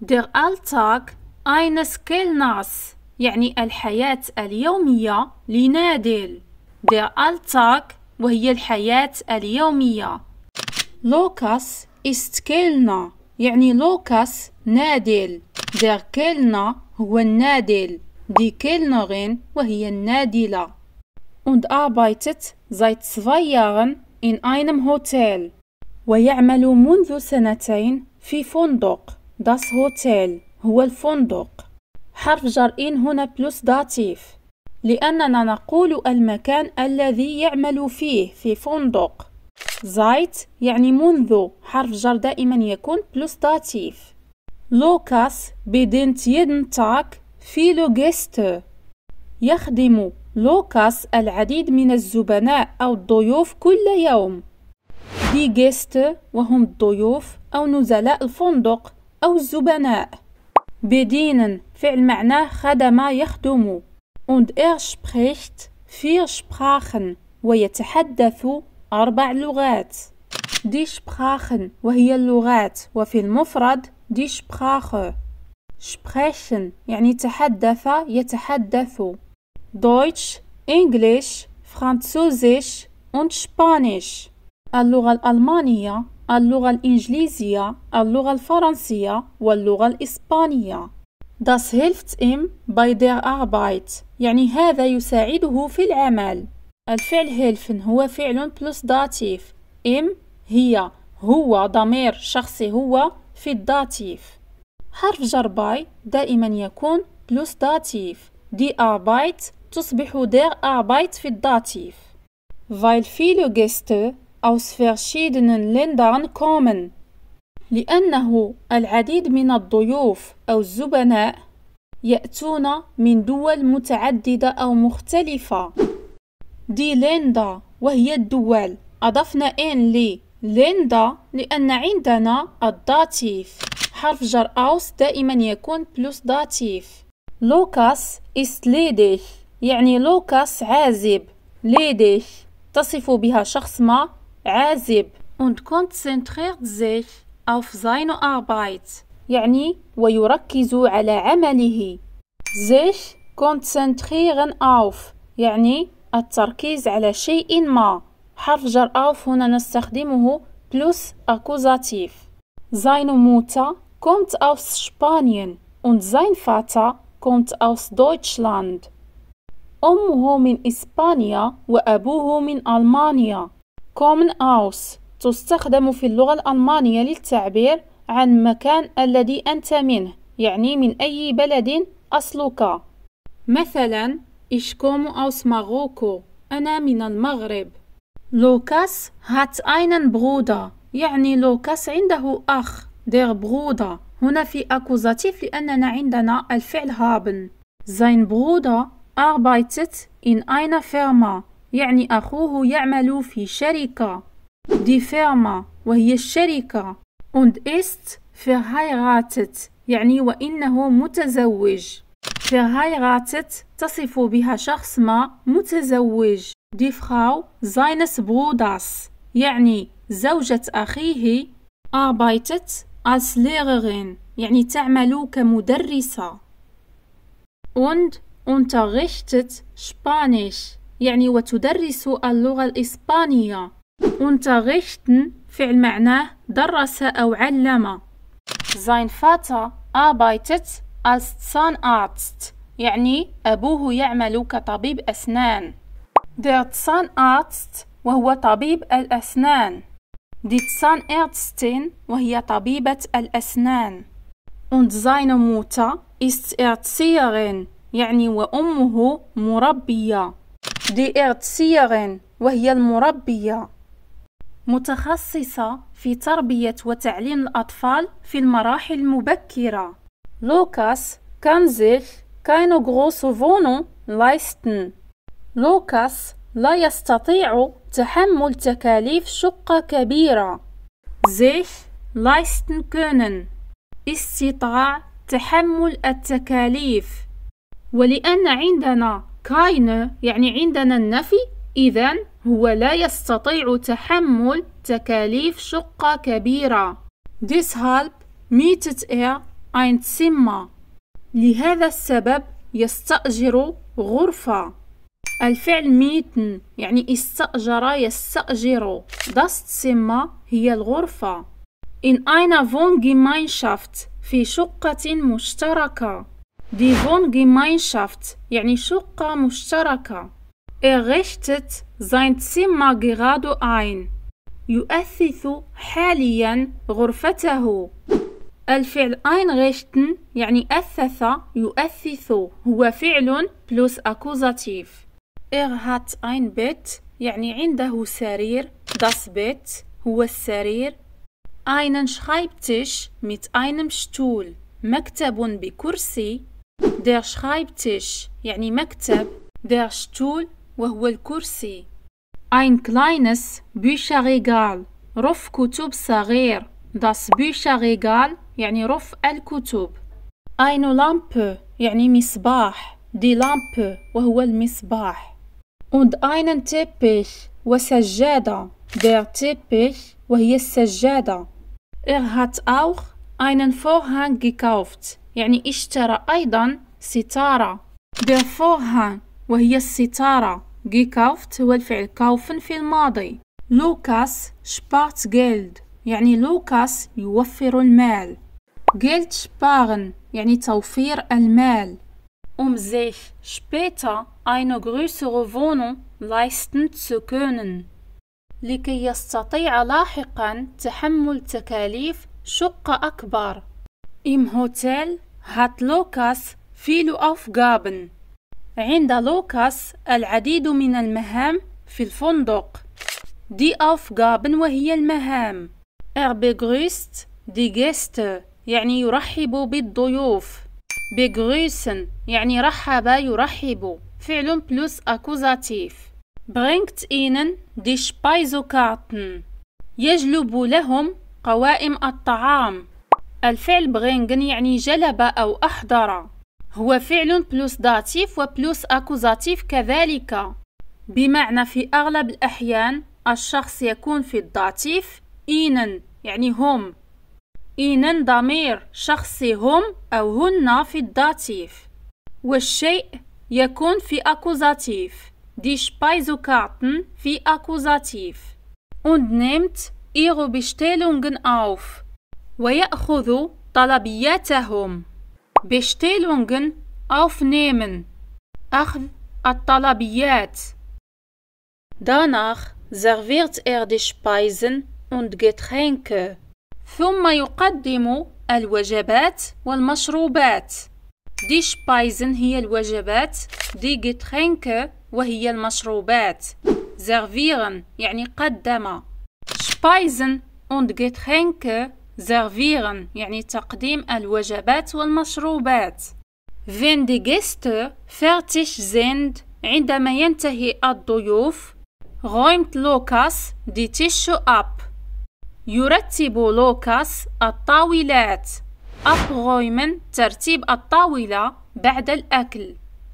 Der Alltag eines Kellners يعني الحياة اليومية لنادل Der Alltag وهي الحياة اليومية لوكاس ist Kellner يعني لوكاس نادل Der Kellner هو النادل Die Kellnerin وهي النادلة und arbeitet seit zwei Jahren in einem Hotel ويعمل منذ سنتين في فندق داس هوتيل هو الفندق حرف جر إن هنا بلس داتيف لأننا نقول المكان الذي يعمل فيه في فندق زايت يعني منذ حرف جر دائما يكون بلس داتيف لوكاس بدنت يدن تاك في جيستو يخدم لوكاس العديد من الزبناء أو الضيوف كل يوم دي جيست وهم الضيوف أو نزلاء الفندق أو الزبناء بدينن فعل معناه خدم يخدم und er spricht vier Sprachen ويتحدث أربع لغات دي Sprachen وهي اللغات وفي المفرد دي Sprache sprechen يعني تحدث يتحدث Deutsch, English Französisch und Spanisch اللغة الألمانية اللغة الإنجليزية اللغة الفرنسية واللغة الإسبانية Das hilft ihm bei der Arbeit يعني هذا يساعده في العمل الفعل helfen هو فعل plus داتيف ihm هي هو ضمير شخصي هو في الداتيف حرف جر باي دائما يكون plus داتيف دي Arbeit تصبح der Arbeit في الداتيف weil viele Gäste aus verschiedenen Ländern kommen لأنه العديد من الضيوف أو الزبناء يأتون من دول متعددة أو مختلفة دي ليندا وهي الدول أضفنا إن لي ليندا لأن عندنا الداتيف حرف جر أوس دائما يكون بلس داتيف لوكاس است ليديش يعني لوكاس عازب ليديش تصف بها شخص ما عازب und konzentriert sich auf seine Arbeit يعني ويركز على عمله sich konzentrieren auf يعني التركيز على شيء ما حرف جر auf هنا نستخدمه plus accusativ seine Mutter kommt aus Spanien und sein Vater kommt aus Deutschland أمه من إسبانيا وأبوه من ألمانيا كومن أوس تستخدم في اللغة الألمانية للتعبير عن مكان الذي أنت منه يعني من أي بلد أصلك مثلا إش كومو أوس مغوكو أنا من المغرب لوكاس هات أينن بغودا يعني لوكاس عنده أخ دير بغودا هنا في أكوزاتيف لأننا عندنا الفعل هابن زين بغودا أربايتت إن أين فيرما يعني أخوه يعمل في شركة دي فيرما وهي الشركة und ist verheiratet يعني وإنه متزوج verheiratet تصف بها شخص ما متزوج دي Frau seines Bruders يعني زوجة أخيه arbeitet als Lehrerin يعني تعمل كمدرسة und unterrichtet Spanisch يعني وتدرس اللغة الإسبانية unterrichten فعل معناه درس أو علم Sein Vater arbeitet als Zahnarzt يعني أبوه يعمل كطبيب أسنان Der Zahnarzt وهو طبيب الأسنان Die Zahnärztin وهي طبيبة الأسنان Und seine Mutter ist Erzieherin يعني وأمه مربية دي سيغن وهي المربية متخصصة في تربية وتعليم الأطفال في المراحل المبكرة لوكاس كان sich كاينو große فونو لايستن لوكاس لا يستطيع تحمل تكاليف شقة كبيرة sich لايستن كونن استطاع تحمل التكاليف ولأن عندنا كاينه يعني عندنا النفي إذا هو لا يستطيع تحمل تكاليف شقة كبيرة deshalb mietet er ein Zimmer لهذا السبب يستأجر غرفة الفعل ميتن يعني استأجر يستأجر das Zimmer هي الغرفة in einer Wohngemeinschaft في شقة مشتركة دي فون جيمينشافت يعني شقة مشتركة إغشتت زين تسيما جيغادو أين يؤثث حاليا غرفته الفعل أين غشتن يعني أثث يؤثث هو فعل بلوس أكوزاتيف إغ هات أين بيت يعني عنده سرير داس بيت هو السرير أين شخايبتش مت أين مشتول مكتب بكرسي Der Schreibtisch يعني مكتب Der Stuhl وهو الكرسي Ein kleines Bücherregal رف كتب صغير Das Bücherregal يعني رف الكتب Eine Lampe يعني مصباح Die Lampe وهو المصباح Und einen Teppich وسجادة Der Teppich وهي السجادة Er hat auch einen Vorhang gekauft يعني اشترى أيضا ستارة der وهي الستارة جيكافت هو الفعل كوفن في الماضي لوكاس شبارت جيلد يعني لوكاس يوفر المال جيلد شبارن يعني توفير المال um sich später eine größere Wohnung leisten zu können. لكي يستطيع لاحقا تحمل تكاليف شقة أكبر. Im Hotel hat لوكاس فيل أفغابن عند لوكاس العديد من المهام في الفندق دي أفغابن وهي المهام Er begrüßt die Gäste يعني يرحب بالضيوف begrüßen يعني رحب يرحب فعل بلس أكوزاتيف bringt ihnen die Speisekarten يجلب لهم قوائم الطعام الفعل برينغن يعني جلب أو أحضر هو فعل بلوس داتيف وبلوس أكوزاتيف كذلك بمعنى في أغلب الأحيان الشخص يكون في الداتيف إينن يعني هم إينن ضمير شخصي هم أو هن في الداتيف والشيء يكون في أكوزاتيف دي كارتن في أكوزاتيف und nimmt ihre Bestellungen auf ويأخذ طلبياتهم. بشتيلونغن أوفنيمن أخذ الطلبيات. دانخ زغفيرت إردش بايزن und Getränke. ثم يقدم الوجبات والمشروبات. ديش بايزن هي الوجبات، دي جيترينك وهي المشروبات. زغفيرن يعني قدم. شبايزن und Getränke servieren يعني تقديم الوجبات والمشروبات wenn die Gäste fertig sind عندما ينتهي الضيوف räumt Lukas die Tische ab يرتب لوكاس الطاولات abräumen ترتيب الطاولة بعد الأكل